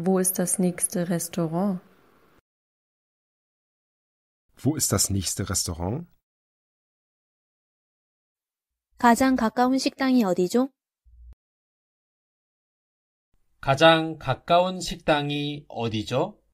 Wo ist das nächste Restaurant? Wo ist das nächste Restaurant? 가장 가까운 식당이 어디죠? 가장 가까운 식당이 어디죠?